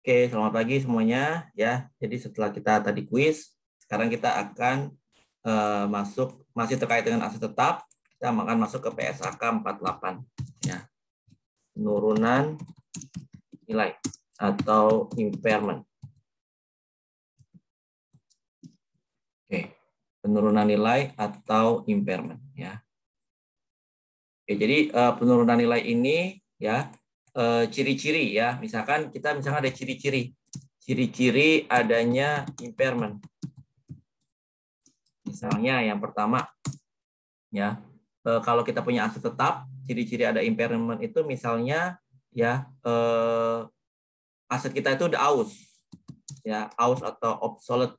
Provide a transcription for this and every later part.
Oke, selamat pagi semuanya ya. Jadi setelah kita tadi kuis, sekarang kita akan uh, masuk masih terkait dengan aset tetap, kita akan masuk ke PSAK 48 ya. Penurunan nilai atau impairment. Oke, penurunan nilai atau impairment ya. Oke, jadi uh, penurunan nilai ini ya Eh, ciri-ciri ya. Misalkan kita misalkan ada ciri-ciri. Ciri-ciri adanya impairment. Misalnya yang pertama ya, eh, kalau kita punya aset tetap, ciri-ciri ada impairment itu misalnya ya e, aset kita itu udah aus. Ya, aus atau obsolete.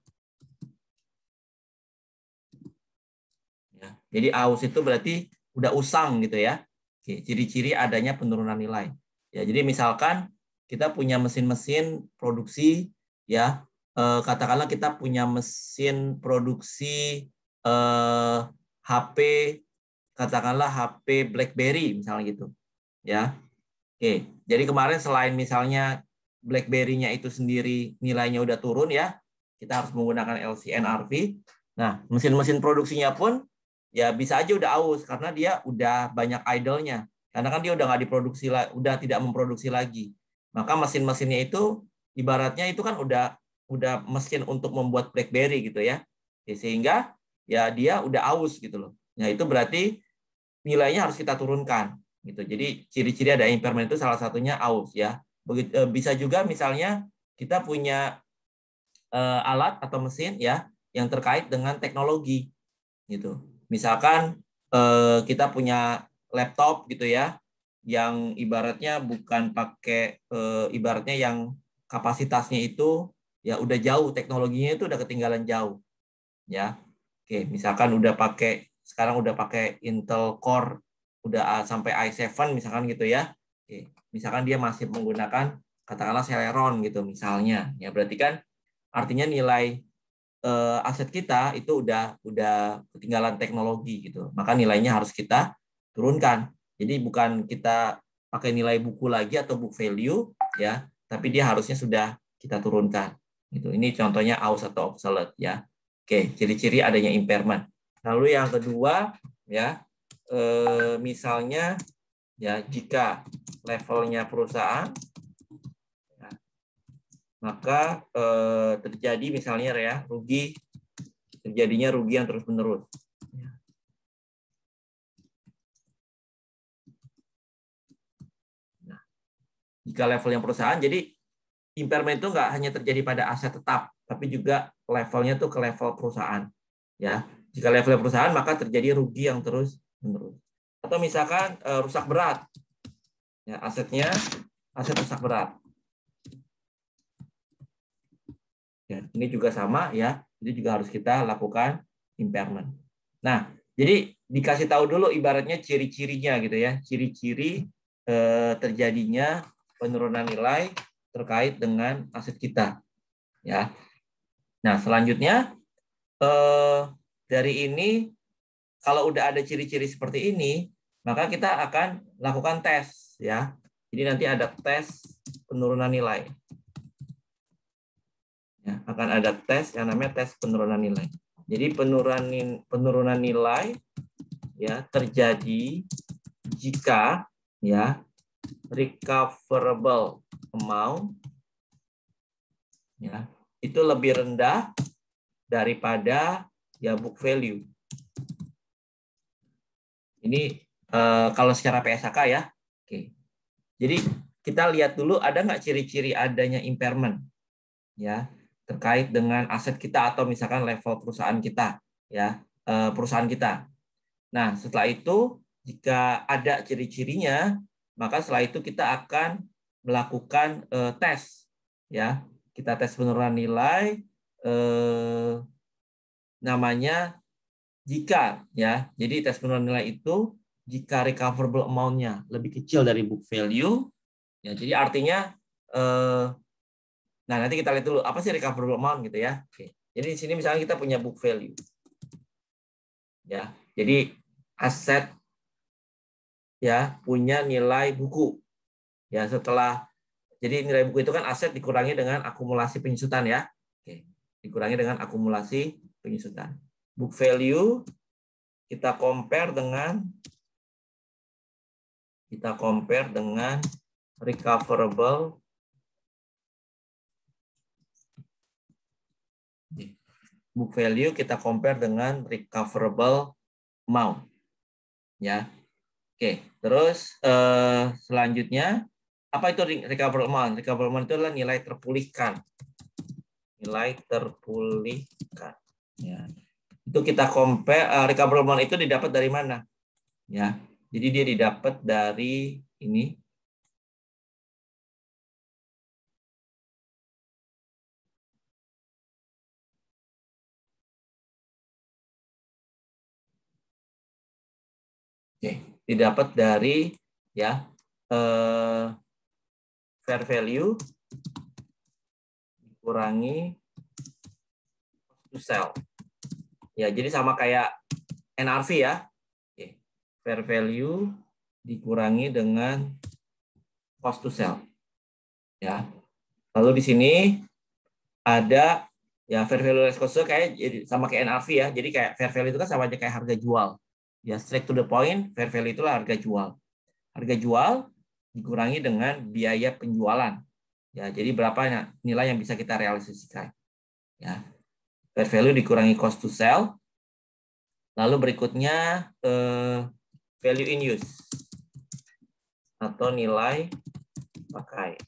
Ya, jadi aus itu berarti udah usang gitu ya. ciri-ciri adanya penurunan nilai. Ya, jadi misalkan kita punya mesin-mesin produksi ya eh, katakanlah kita punya mesin produksi eh, HP katakanlah HP BlackBerry misalnya gitu. Ya. Oke, jadi kemarin selain misalnya BlackBerry-nya itu sendiri nilainya udah turun ya, kita harus menggunakan LCNRV. Nah, mesin-mesin produksinya pun ya bisa aja udah aus karena dia udah banyak idle-nya karena kan dia udah nggak diproduksi udah tidak memproduksi lagi maka mesin-mesinnya itu ibaratnya itu kan udah udah mesin untuk membuat BlackBerry gitu ya. ya sehingga ya dia udah aus gitu loh nah itu berarti nilainya harus kita turunkan gitu jadi ciri-ciri ada impairment itu salah satunya aus ya eh, bisa juga misalnya kita punya uh, alat atau mesin ya yang terkait dengan teknologi gitu misalkan uh, kita punya laptop gitu ya yang ibaratnya bukan pakai e, ibaratnya yang kapasitasnya itu ya udah jauh teknologinya itu udah ketinggalan jauh ya oke misalkan udah pakai sekarang udah pakai Intel Core udah ah, sampai i7 misalkan gitu ya oke misalkan dia masih menggunakan katakanlah Celeron gitu misalnya ya berarti kan artinya nilai e, aset kita itu udah udah ketinggalan teknologi gitu maka nilainya harus kita turunkan. Jadi bukan kita pakai nilai buku lagi atau book value ya, tapi dia harusnya sudah kita turunkan. itu, Ini contohnya aus atau obsolete ya. Oke, ciri-ciri adanya impairment. Lalu yang kedua ya, eh, misalnya ya jika levelnya perusahaan ya, maka eh, terjadi misalnya ya rugi terjadinya rugi yang terus menerus jika level yang perusahaan. Jadi impairment itu nggak hanya terjadi pada aset tetap, tapi juga levelnya tuh ke level perusahaan. Ya, jika level perusahaan maka terjadi rugi yang terus menerus. Atau misalkan e, rusak berat, ya asetnya aset rusak berat. Ya, ini juga sama ya, ini juga harus kita lakukan impairment. Nah, jadi dikasih tahu dulu ibaratnya ciri-cirinya gitu ya, ciri-ciri eh, terjadinya penurunan nilai terkait dengan aset kita. Ya. Nah, selanjutnya eh, dari ini kalau udah ada ciri-ciri seperti ini, maka kita akan lakukan tes ya. Jadi nanti ada tes penurunan nilai. Ya, akan ada tes yang namanya tes penurunan nilai. Jadi penurunan penurunan nilai ya terjadi jika ya recoverable amount ya itu lebih rendah daripada ya book value. Ini eh, kalau secara PSK ya. Oke. Jadi kita lihat dulu ada nggak ciri-ciri adanya impairment ya terkait dengan aset kita atau misalkan level perusahaan kita ya eh, perusahaan kita. Nah setelah itu jika ada ciri-cirinya maka setelah itu kita akan melakukan uh, tes ya kita tes penurunan nilai uh, namanya jika ya jadi tes penurunan nilai itu jika recoverable amount-nya lebih kecil dari book value ya jadi artinya uh, nah nanti kita lihat dulu apa sih recoverable amount gitu ya Oke. jadi di sini misalnya kita punya book value ya jadi aset ya punya nilai buku. Ya setelah jadi nilai buku itu kan aset dikurangi dengan akumulasi penyusutan ya. Oke, dikurangi dengan akumulasi penyusutan. Book value kita compare dengan kita compare dengan recoverable book value kita compare dengan recoverable amount ya Oke, terus uh, selanjutnya apa itu recover amount? Recover amount itu adalah nilai terpulihkan. Nilai terpulihkan. Ya. Itu kita compare uh, eh, recover amount itu didapat dari mana? Ya. Jadi dia didapat dari ini didapat dari ya eh, fair value dikurangi cost to sell. Ya, jadi sama kayak NRV ya. Oke. Fair value dikurangi dengan cost to sell. Ya. Lalu di sini ada ya fair value less cost to sell kayak jadi sama kayak NRV ya. Jadi kayak fair value itu kan sama aja kayak harga jual. Ya, straight to the point, fair value itulah harga jual. Harga jual dikurangi dengan biaya penjualan. Ya, jadi berapa ya, nilai yang bisa kita realisasikan. Ya. Fair value dikurangi cost to sell. Lalu berikutnya eh, value in use atau nilai pakai.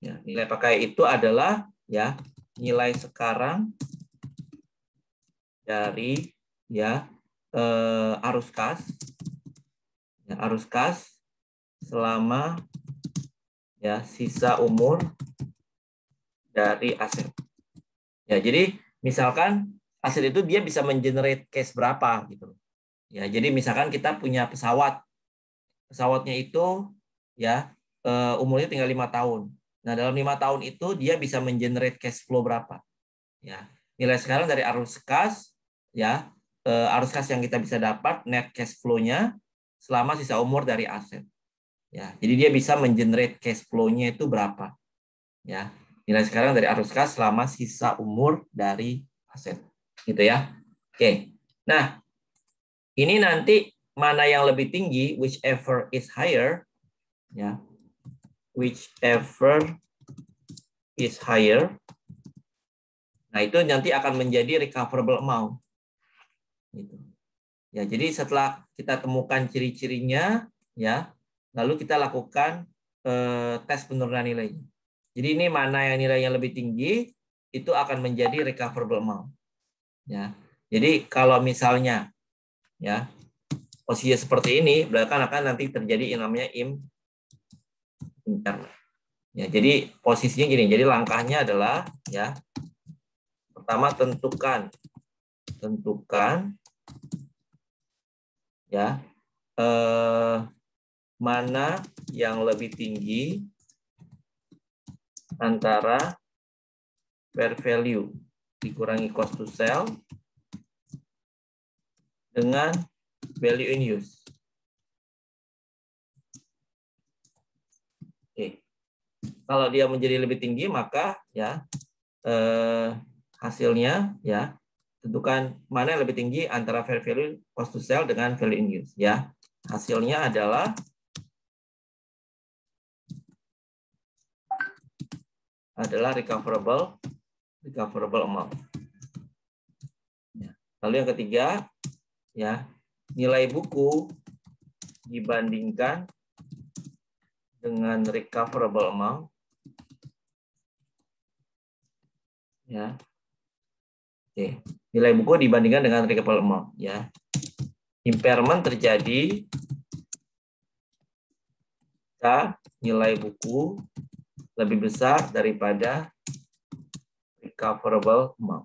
Ya, nilai pakai itu adalah ya nilai sekarang dari ya eh, arus kas ya, arus kas selama ya sisa umur dari aset. Ya, jadi misalkan aset itu dia bisa mengenerate cash berapa gitu. Ya, jadi misalkan kita punya pesawat. Pesawatnya itu ya eh, umurnya tinggal lima tahun. Nah, dalam lima tahun itu dia bisa mengenerate cash flow berapa? Ya. Nilai sekarang dari arus kas ya Eh, arus kas yang kita bisa dapat net cash flow-nya selama sisa umur dari aset. Ya, jadi dia bisa mengenerate cash flow-nya itu berapa. Ya, nilai sekarang dari arus kas selama sisa umur dari aset. Gitu ya. Oke. Nah, ini nanti mana yang lebih tinggi whichever is higher ya. Whichever is higher. Nah, itu nanti akan menjadi recoverable amount gitu Ya, jadi setelah kita temukan ciri-cirinya, ya, lalu kita lakukan eh, tes penurunan nilainya. Jadi ini mana yang nilai yang lebih tinggi itu akan menjadi recoverable amount. Ya. Jadi kalau misalnya ya posisi seperti ini berarti akan nanti terjadi yang namanya im internal. Ya, jadi posisinya gini. Jadi langkahnya adalah ya pertama tentukan tentukan Ya. Eh, mana yang lebih tinggi antara fair value dikurangi cost to sell dengan value in use. Oke. Kalau dia menjadi lebih tinggi maka ya eh, hasilnya ya tentukan mana yang lebih tinggi antara fair value cost to sell dengan value in use ya. Hasilnya adalah adalah recoverable recoverable amount. Ya. Lalu yang ketiga ya, nilai buku dibandingkan dengan recoverable amount ya. Oke. Okay nilai buku dibandingkan dengan recoverable amount ya. Impairment terjadi jika nilai buku lebih besar daripada recoverable amount.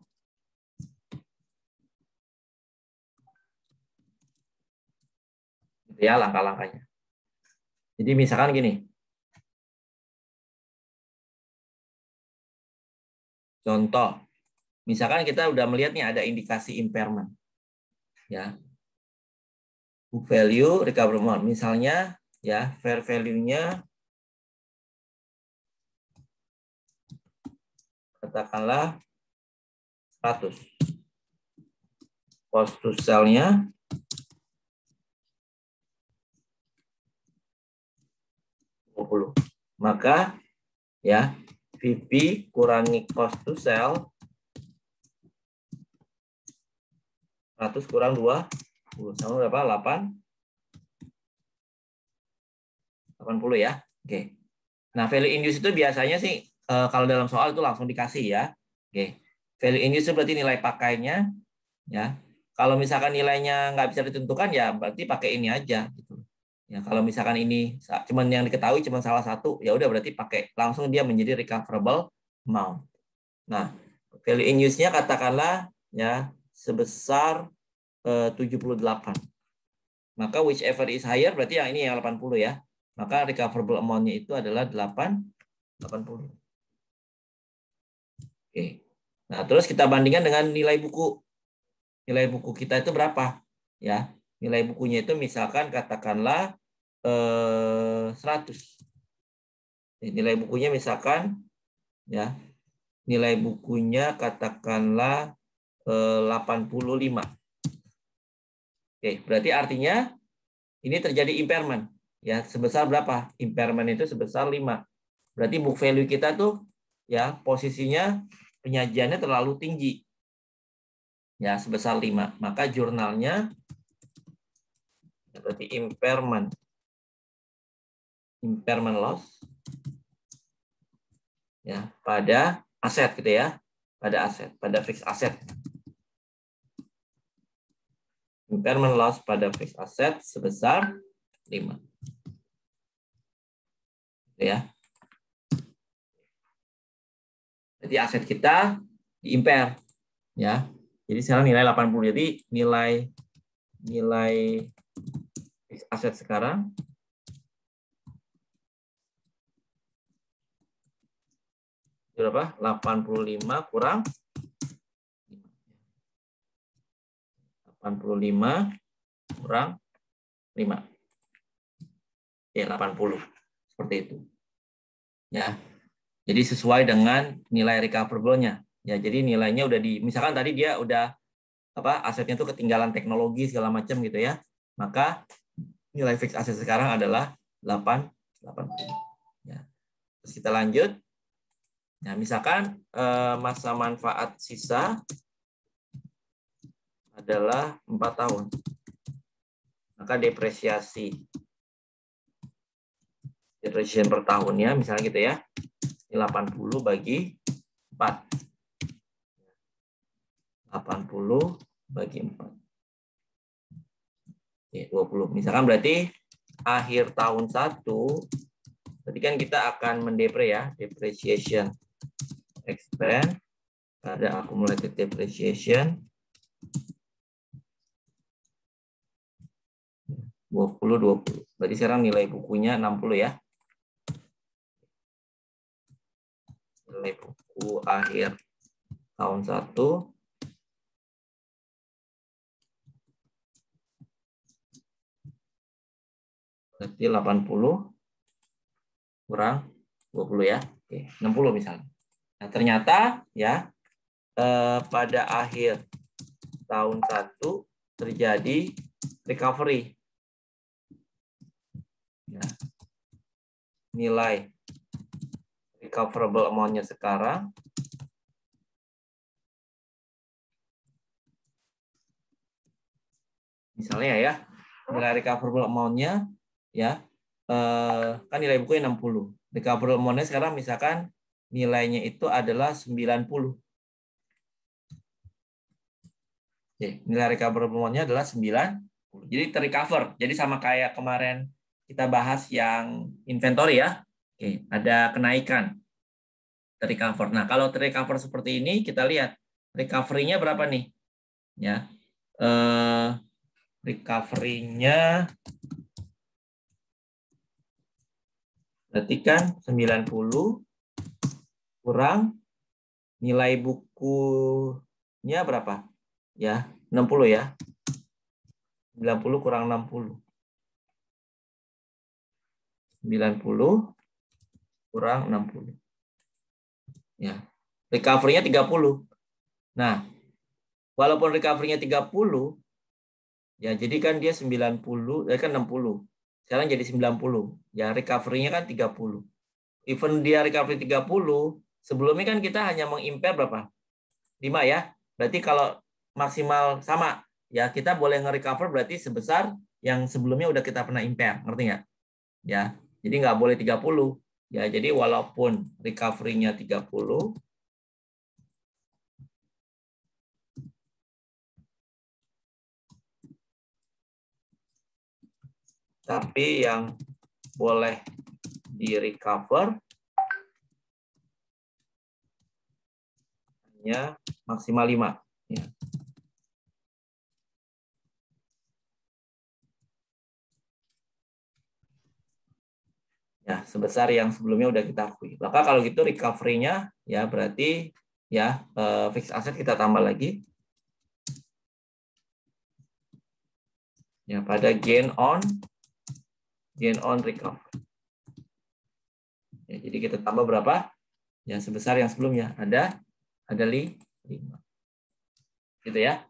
Gitu ya langkah-langkahnya. Jadi misalkan gini. Contoh Misalkan kita udah melihatnya ada indikasi impairment. Ya. Book value recovery amount. Misalnya ya fair value-nya katakanlah 100. Cost to sell-nya maka ya VP kurangi cost to sell 100 kurang 2 sama berapa? 8 80 ya. Oke. Nah, value induced itu biasanya sih eh, kalau dalam soal itu langsung dikasih ya. Oke. Value induced itu berarti nilai pakainya ya. Kalau misalkan nilainya nggak bisa ditentukan ya berarti pakai ini aja gitu. Ya, kalau misalkan ini cuman yang diketahui cuman salah satu, ya udah berarti pakai langsung dia menjadi recoverable amount. Nah, value in use-nya katakanlah ya sebesar 78. Eh, Maka whichever is higher berarti yang ini yang 80 ya. Maka recoverable amount-nya itu adalah 8 80. Oke. Nah, terus kita bandingkan dengan nilai buku. Nilai buku kita itu berapa? Ya. Nilai bukunya itu misalkan katakanlah eh 100. Nilai bukunya misalkan ya. Nilai bukunya katakanlah 85 eh, Oke, berarti artinya ini terjadi impairment. Ya, sebesar berapa? Impairment itu sebesar 5. Berarti book value kita tuh ya posisinya penyajiannya terlalu tinggi. Ya, sebesar 5. Maka jurnalnya berarti impairment impairment loss ya pada aset gitu ya pada aset pada fixed asset impairment loss pada fixed asset sebesar 5. Gitu ya. Jadi aset kita di impair ya. Jadi sekarang nilai 80. Jadi nilai nilai fixed asset sekarang berapa? 85 kurang 85 kurang 5. Ya, 80. Seperti itu. Ya. Jadi sesuai dengan nilai recoverable-nya. Ya, jadi nilainya udah di misalkan tadi dia udah apa asetnya tuh ketinggalan teknologi segala macam gitu ya. Maka nilai fixed aset sekarang adalah 8 80. Ya. Terus kita lanjut. Nah, misalkan eh, masa manfaat sisa adalah 4 tahun. Maka depresiasi depresi per tahunnya misalnya gitu ya. Ini 80 bagi 4. 80 bagi 4. Oke, 20. Misalkan berarti akhir tahun 1 berarti kan kita akan mendepre ya, depreciation expense ada accumulated depreciation 20, 20. Berarti sekarang nilai bukunya 60 ya. Nilai buku akhir tahun 1. Berarti 80 kurang 20 ya. Oke, 60 misalnya. Nah, ternyata ya eh, pada akhir tahun 1 terjadi recovery nilai recoverable amount-nya sekarang. Misalnya ya, nilai recoverable amount-nya ya, eh, kan nilai bukunya 60. Recoverable amount-nya sekarang misalkan nilainya itu adalah 90. Oke, nilai recoverable amount-nya adalah 9. Jadi tercover. Jadi sama kayak kemarin kita bahas yang inventory ya. Oke, ada kenaikan recover. Nah, kalau recover seperti ini kita lihat recovery-nya berapa nih? Ya. Eh recovery-nya berarti kan 90 kurang nilai bukunya berapa? Ya, 60 ya. 90 kurang 60. 90 kurang 60. Ya. Recovery-nya 30. Nah, walaupun recovery-nya 30, ya jadi kan dia 90, ya eh, kan 60. Sekarang jadi 90. Ya recovery-nya kan 30. Even dia recovery 30, sebelumnya kan kita hanya mengimpair berapa? 5 ya. Berarti kalau maksimal sama, ya kita boleh nge-recover berarti sebesar yang sebelumnya udah kita pernah impair, ngerti nggak? Ya, jadi nggak boleh 30. Ya, jadi walaupun recovery-nya 30, tapi yang boleh di recover hanya maksimal 5. ya sebesar yang sebelumnya udah kita akui. Maka kalau gitu recovery-nya ya berarti ya eh, fixed asset kita tambah lagi ya pada gain on gain on recovery. Ya, jadi kita tambah berapa? Ya sebesar yang sebelumnya ada ada 5. Gitu ya.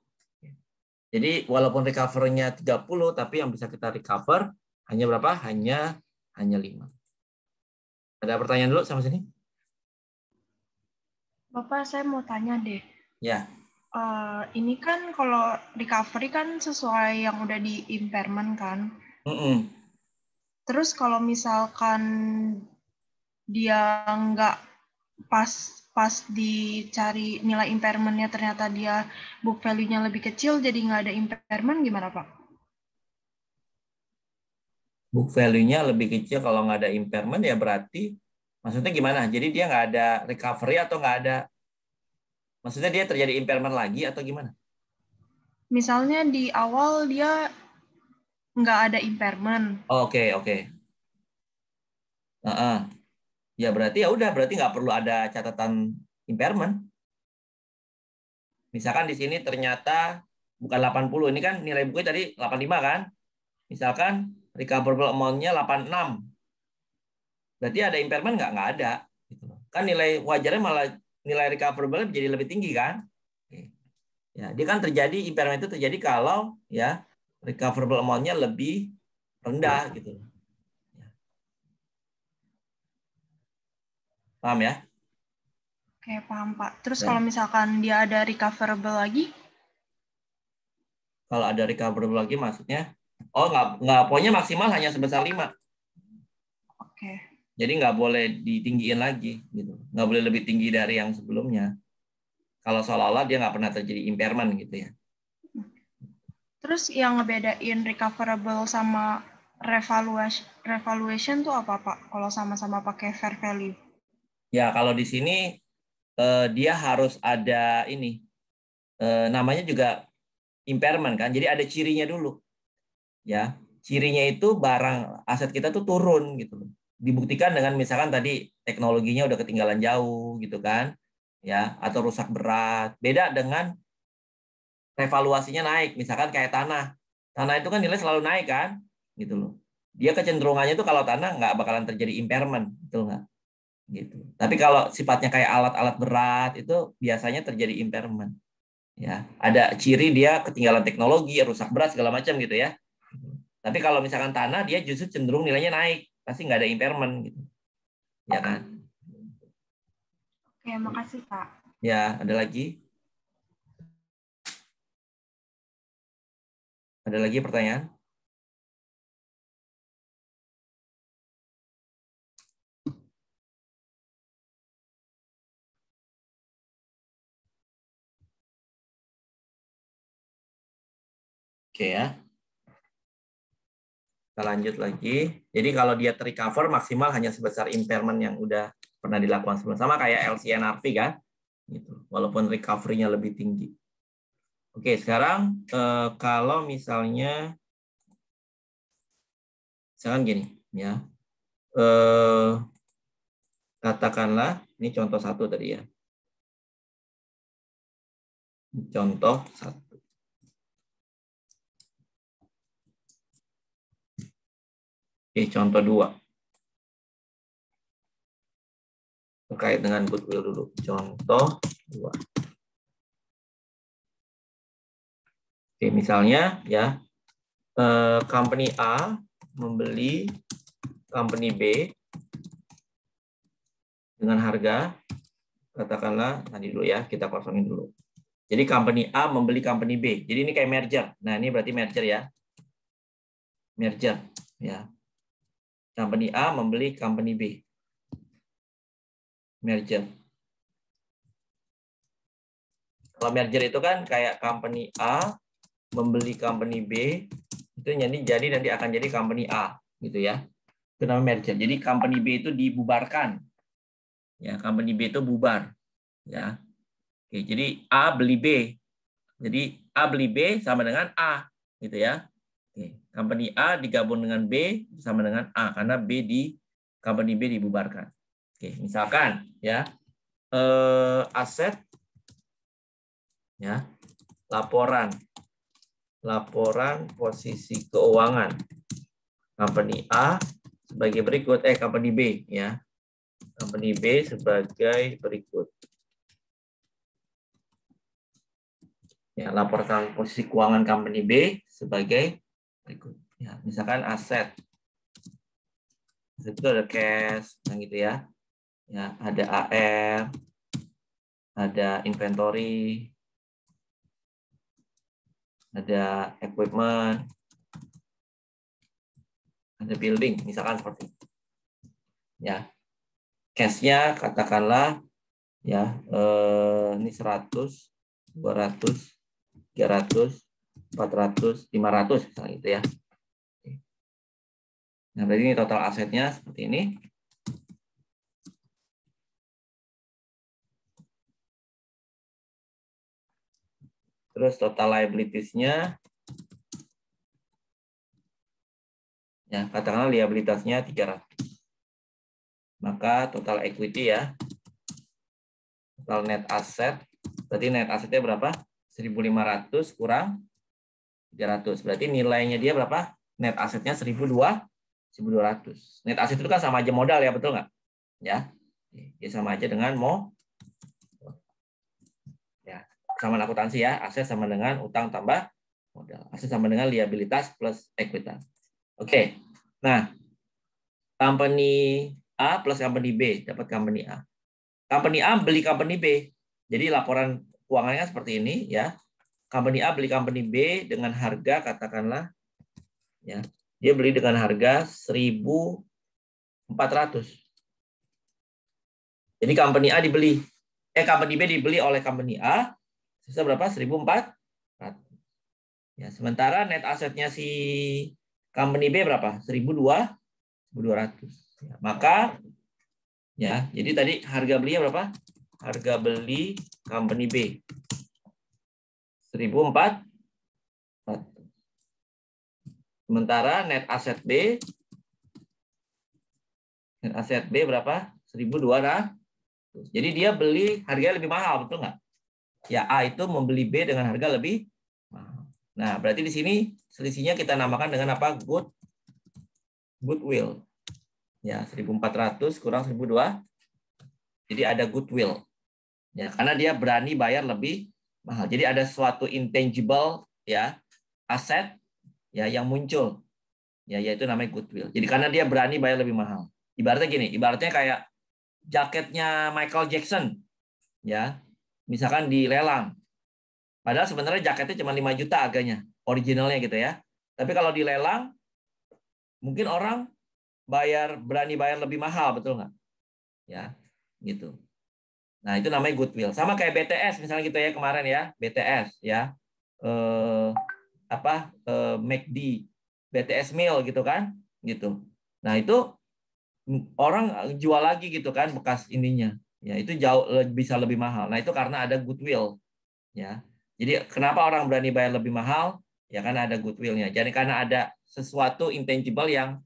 Jadi walaupun recovernya 30 tapi yang bisa kita recover hanya berapa? Hanya hanya 5. Ada pertanyaan dulu sama sini? Bapak, saya mau tanya deh. Ya. Uh, ini kan kalau recovery kan sesuai yang udah di impairment kan. Mm -mm. Terus kalau misalkan dia nggak pas pas dicari nilai impairmentnya ternyata dia book value-nya lebih kecil jadi nggak ada impairment gimana pak? book value-nya lebih kecil kalau nggak ada impairment ya berarti maksudnya gimana? Jadi dia nggak ada recovery atau nggak ada maksudnya dia terjadi impairment lagi atau gimana? Misalnya di awal dia nggak ada impairment. Oke oh, oke. Okay, okay. uh -uh. Ya berarti ya udah berarti nggak perlu ada catatan impairment. Misalkan di sini ternyata bukan 80 ini kan nilai bukunya tadi 85 kan? Misalkan recoverable amount-nya 86. Berarti ada impairment nggak? Nggak ada. Gitu kan nilai wajarnya malah nilai recoverable jadi lebih tinggi kan? Ya, dia kan terjadi impairment itu terjadi kalau ya recoverable amount-nya lebih rendah ya. gitu. Ya. Paham ya? Oke, paham Pak. Terus ya. kalau misalkan dia ada recoverable lagi? Kalau ada recoverable lagi maksudnya? Oh, nggak nggak poinnya maksimal hanya sebesar lima. Oke. Okay. Jadi nggak boleh ditinggiin lagi gitu. Nggak boleh lebih tinggi dari yang sebelumnya. Kalau seolah-olah dia nggak pernah terjadi impairment gitu ya. Terus yang ngebedain recoverable sama revaluation, revaluation tuh apa Pak? Kalau sama-sama pakai fair value? Ya kalau di sini eh, dia harus ada ini eh, namanya juga impairment kan. Jadi ada cirinya dulu ya cirinya itu barang aset kita tuh turun gitu dibuktikan dengan misalkan tadi teknologinya udah ketinggalan jauh gitu kan ya atau rusak berat beda dengan revaluasinya naik misalkan kayak tanah tanah itu kan nilai selalu naik kan gitu loh dia kecenderungannya itu kalau tanah nggak bakalan terjadi impairment gitu nggak gitu tapi kalau sifatnya kayak alat-alat berat itu biasanya terjadi impairment ya ada ciri dia ketinggalan teknologi rusak berat segala macam gitu ya tapi kalau misalkan tanah dia justru cenderung nilainya naik, pasti nggak ada impairment gitu. Ya kan? Oke, makasih Pak. Ya, ada lagi? Ada lagi pertanyaan? Oke ya. Kita lanjut lagi. Jadi kalau dia tercover maksimal hanya sebesar impairment yang udah pernah dilakukan sebelum sama kayak LCNRV kan. Gitu. Walaupun recovery-nya lebih tinggi. Oke, sekarang eh, kalau misalnya misalkan gini ya. Eh, katakanlah ini contoh satu tadi ya. Contoh satu. Oke, contoh dua. Terkait dengan goodwill dulu. Contoh dua. Oke, misalnya ya, eh, company A membeli company B dengan harga katakanlah tadi dulu ya kita kosongin dulu. Jadi company A membeli company B. Jadi ini kayak merger. Nah, ini berarti merger ya. Merger ya. Company A membeli company B. Merger. Kalau merger itu kan kayak company A membeli company B, itu nanti jadi nanti akan jadi company A gitu ya. Itu namanya merger. Jadi company B itu dibubarkan. Ya, company B itu bubar. Ya. Oke, jadi A beli B. Jadi A beli B sama dengan A gitu ya company A digabung dengan B sama dengan A karena B di company B dibubarkan. Oke, misalkan ya eh, aset ya laporan laporan posisi keuangan company A sebagai berikut eh company B ya. Company B sebagai berikut. Ya, laporkan posisi keuangan company B sebagai ya Misalkan aset. Aset itu ada cash, yang nah gitu ya. Ya, ada AR, ada inventory, ada equipment, ada building, misalkan seperti itu. Ya. Cash-nya katakanlah ya eh, ini 100, 200, 300, 400, 500 misalnya gitu ya. Nah, berarti ini total asetnya seperti ini. Terus total liabilitiesnya, ya katakanlah liabilitasnya 300. Maka total equity ya, total net asset, berarti net asetnya berapa? 1.500 kurang 300. Berarti nilainya dia berapa? Net asetnya 1200. Net aset itu kan sama aja modal ya, betul nggak? Ya. Ya sama aja dengan mo ya, sama akuntansi ya, aset sama dengan utang tambah modal. Aset sama dengan liabilitas plus ekuitas. Oke. Nah, company A plus company B dapat company A. Company A beli company B. Jadi laporan keuangannya seperti ini ya company A beli company B dengan harga katakanlah ya dia beli dengan harga 1.400. Jadi company A dibeli, eh company B dibeli oleh company A, sisa berapa? 1.400. Ya, sementara net asetnya si company B berapa? 1.200. Ya, maka ya, jadi tadi harga belinya berapa? Harga beli company B 1.400. Sementara net aset B net aset B berapa? 1200. Jadi dia beli harga lebih mahal, betul nggak? Ya A itu membeli B dengan harga lebih mahal. Nah, berarti di sini selisihnya kita namakan dengan apa? Good goodwill. Ya, 1400 kurang 1200. Jadi ada goodwill. Ya, karena dia berani bayar lebih mahal. Jadi ada suatu intangible ya aset ya yang muncul ya yaitu namanya goodwill. Jadi karena dia berani bayar lebih mahal. Ibaratnya gini, ibaratnya kayak jaketnya Michael Jackson ya misalkan dilelang. Padahal sebenarnya jaketnya cuma 5 juta harganya, originalnya gitu ya. Tapi kalau dilelang, mungkin orang bayar berani bayar lebih mahal, betul nggak? Ya, gitu. Nah, itu namanya goodwill. Sama kayak BTS misalnya gitu ya kemarin ya, BTS ya. Eh apa? Eh, McD, BTS meal gitu kan? Gitu. Nah, itu orang jual lagi gitu kan bekas ininya. Ya, itu jauh bisa lebih mahal. Nah, itu karena ada goodwill. Ya. Jadi kenapa orang berani bayar lebih mahal? Ya karena ada goodwillnya. Jadi karena ada sesuatu intangible yang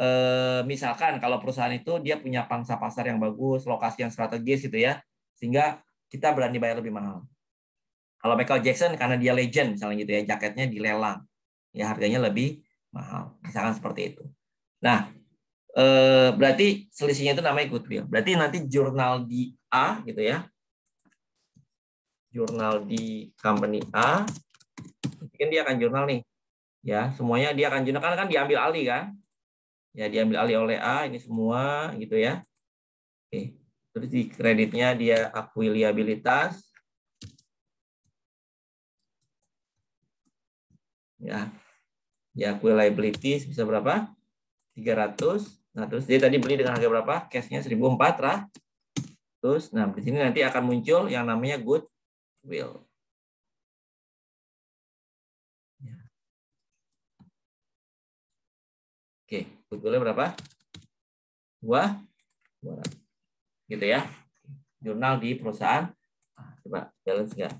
eh, misalkan kalau perusahaan itu dia punya pangsa pasar yang bagus, lokasi yang strategis gitu ya, sehingga kita berani bayar lebih mahal. Kalau Michael Jackson karena dia legend misalnya gitu ya, jaketnya dilelang, ya harganya lebih mahal, misalkan seperti itu. Nah, eh, berarti selisihnya itu namanya goodwill. Berarti nanti jurnal di A gitu ya, jurnal di company A, mungkin dia akan jurnal nih, ya semuanya dia akan jurnal kan, kan diambil alih kan, ya diambil alih oleh A ini semua gitu ya. Oke. Terus di kreditnya dia akui liabilitas. Ya. ya akui liabilities bisa berapa? 300. Nah, terus dia tadi beli dengan harga berapa? Cashnya 1400. Terus nah di sini nanti akan muncul yang namanya good will. Google berapa? Dua, dua Gitu ya. Jurnal di perusahaan. Ah, coba balance enggak?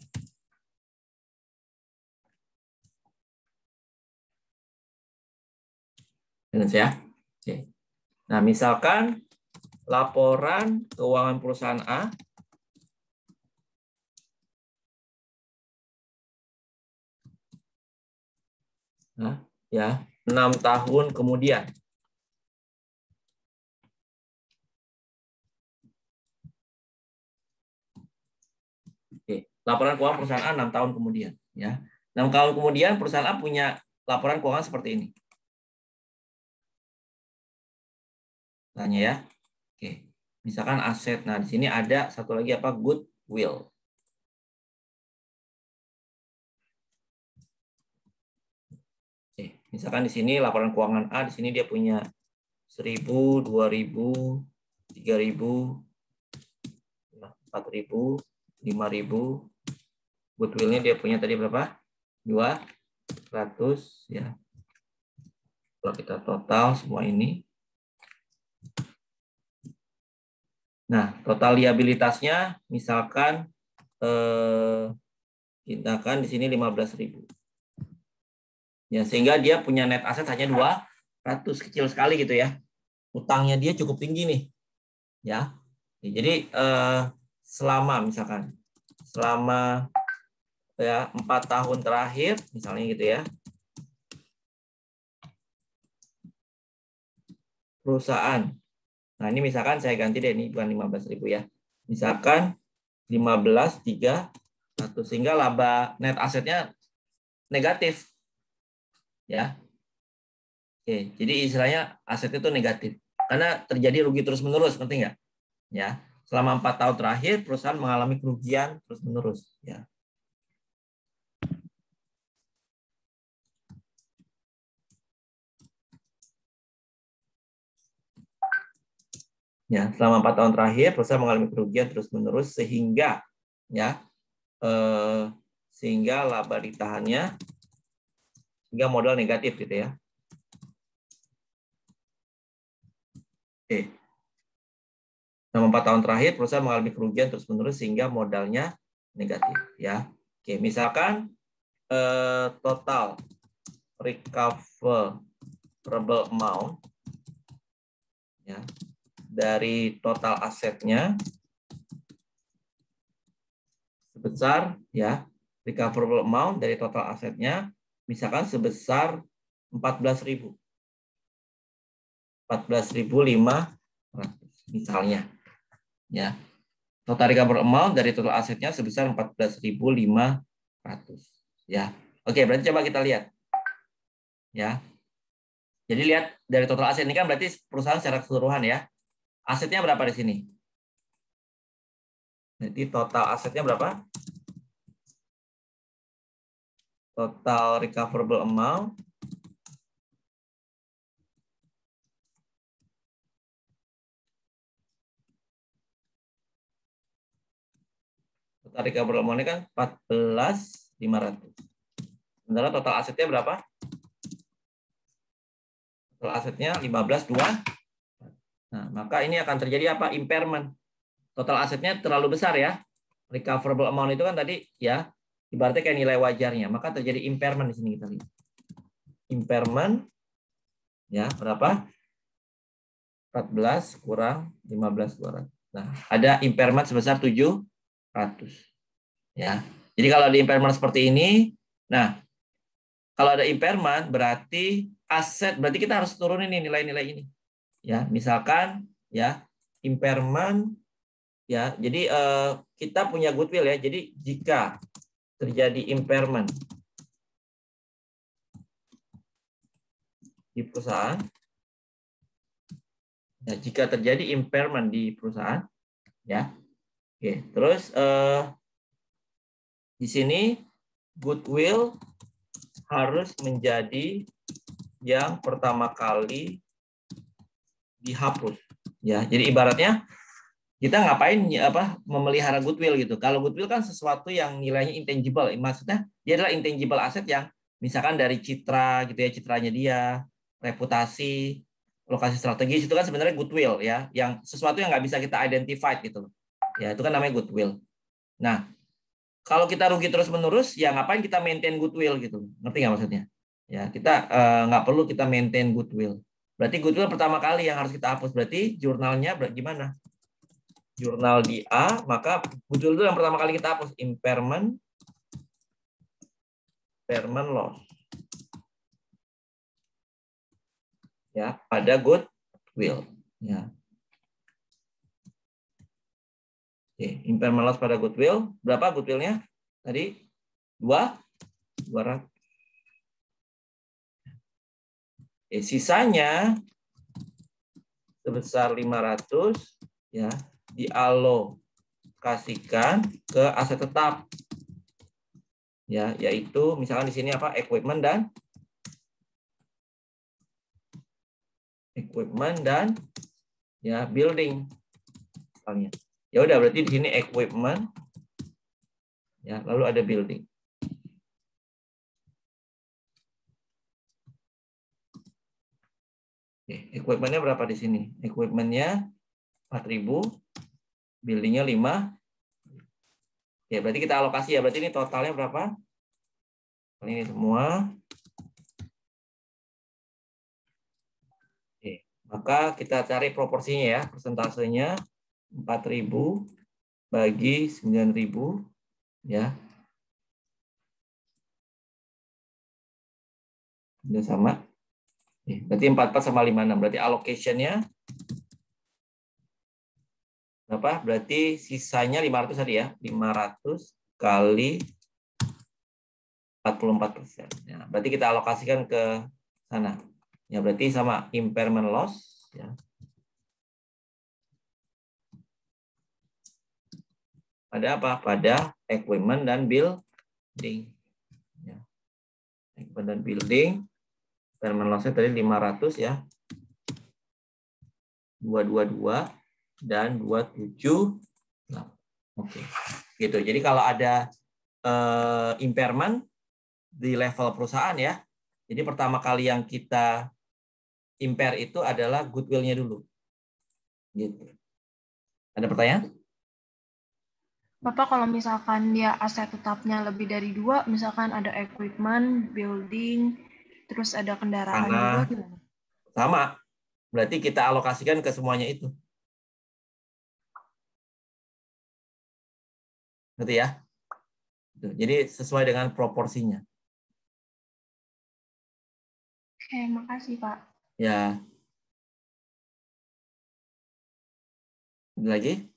Balance ya. Oke. Nah, misalkan laporan keuangan perusahaan A Nah, ya, enam tahun kemudian. laporan keuangan perusahaan A 6 tahun kemudian ya. 6 tahun kemudian perusahaan A punya laporan keuangan seperti ini. Tanya ya. Oke. Misalkan aset. Nah, di sini ada satu lagi apa? Goodwill. Oke, misalkan di sini laporan keuangan A di sini dia punya 1000, 2000, 3000, 4000, 5000, goodwillnya dia punya tadi berapa? 200 ya. Kalau kita total semua ini. Nah, total liabilitasnya misalkan eh, kita kan di sini 15.000. Ya, sehingga dia punya net aset hanya 200, kecil sekali gitu ya. Utangnya dia cukup tinggi nih. Ya. Jadi eh, selama misalkan selama ya empat tahun terakhir misalnya gitu ya perusahaan nah ini misalkan saya ganti deh ini bukan 15.000 ya misalkan 15 3 1 sehingga laba net asetnya negatif ya oke jadi istilahnya asetnya itu negatif karena terjadi rugi terus menerus penting nggak ya selama empat tahun terakhir perusahaan mengalami kerugian terus menerus ya Ya, selama empat tahun terakhir perusahaan mengalami kerugian terus-menerus sehingga ya eh, sehingga laba ditahannya sehingga modal negatif gitu ya. Oke. Selama empat tahun terakhir perusahaan mengalami kerugian terus-menerus sehingga modalnya negatif ya. Oke, misalkan eh, total recoverable amount ya dari total asetnya sebesar ya recoverable amount dari total asetnya misalkan sebesar 14.000. 14.500 misalnya. Ya. Total recoverable amount dari total asetnya sebesar 14.500. Ya. Oke, berarti coba kita lihat. Ya. Jadi lihat dari total aset ini kan berarti perusahaan secara keseluruhan ya. Asetnya berapa di sini? Jadi total asetnya berapa? Total recoverable amount tarik kabel ini kan 14.500. Sementara total asetnya berapa? Total asetnya 15.2 Nah, maka ini akan terjadi apa? Impairment. Total asetnya terlalu besar ya. Recoverable amount itu kan tadi ya ibaratnya kayak nilai wajarnya. Maka terjadi impairment di sini kita lihat. Impairment ya berapa? 14 kurang 15 200. Nah, ada impairment sebesar 700. Ya. Jadi kalau ada impairment seperti ini, nah kalau ada impairment berarti aset berarti kita harus turunin nilai-nilai ini ya misalkan ya impairment ya jadi eh, kita punya goodwill ya jadi jika terjadi impairment di perusahaan ya jika terjadi impairment di perusahaan ya oke terus eh, di sini goodwill harus menjadi yang pertama kali dihapus ya jadi ibaratnya kita ngapain apa memelihara goodwill gitu kalau goodwill kan sesuatu yang nilainya intangible maksudnya dia adalah intangible aset yang misalkan dari citra gitu ya citranya dia reputasi lokasi strategis itu kan sebenarnya goodwill ya yang sesuatu yang nggak bisa kita identify gitu ya itu kan namanya goodwill nah kalau kita rugi terus menerus ya ngapain kita maintain goodwill gitu ngerti nggak maksudnya ya kita eh, nggak perlu kita maintain goodwill Berarti good will pertama kali yang harus kita hapus. Berarti jurnalnya gimana? Jurnal di A, maka good itu yang pertama kali kita hapus. Impairment, impairment loss. Ya, pada good will. Ya. Oke, impairment loss pada goodwill. Berapa goodwillnya? Tadi dua, dua ratus Eh, sisanya sebesar 500 ya dialokasikan ke aset tetap. Ya, yaitu misalnya di sini apa? equipment dan equipment dan ya building Ya udah berarti di sini equipment ya lalu ada building. Oke, equipmentnya berapa di sini? Equipmentnya 4000, buildingnya 5. Ya, berarti kita alokasi ya. Berarti ini totalnya berapa? Ini semua. Oke, maka kita cari proporsinya ya, persentasenya 4000 bagi 9000 ya. Sudah sama. Berarti 44 sama 56. Berarti allocation-nya berapa? Berarti sisanya 500 tadi ya. 500 kali 44 persen. Ya, berarti kita alokasikan ke sana. Ya, berarti sama impairment loss. Ya. Pada apa? Pada equipment dan building. Ya. Equipment dan building Terminal lossnya tadi 500 ya. 222 dan 276. Oke. Okay. Gitu. Jadi kalau ada uh, impairment di level perusahaan ya. Jadi pertama kali yang kita impair itu adalah goodwill-nya dulu. Gitu. Ada pertanyaan? Bapak kalau misalkan dia aset tetapnya lebih dari dua, misalkan ada equipment, building, terus ada kendaraan Karena juga Sama. Berarti kita alokasikan ke semuanya itu. Ngerti ya? Jadi sesuai dengan proporsinya. Oke, makasih Pak. Ya. Lagi?